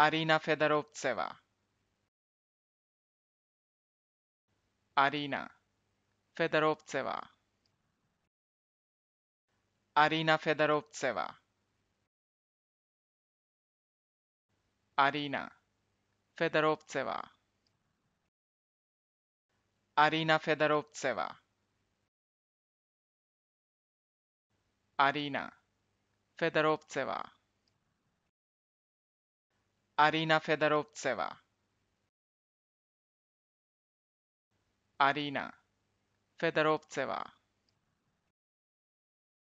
Arína Fedorovceva. Arína Fedorovceva. Arína Fedorovceva. Arína Fedorovceva. Arína Fedorovceva. Arína Fedorovceva. Arina Fedorovceva Arina Fedorovceva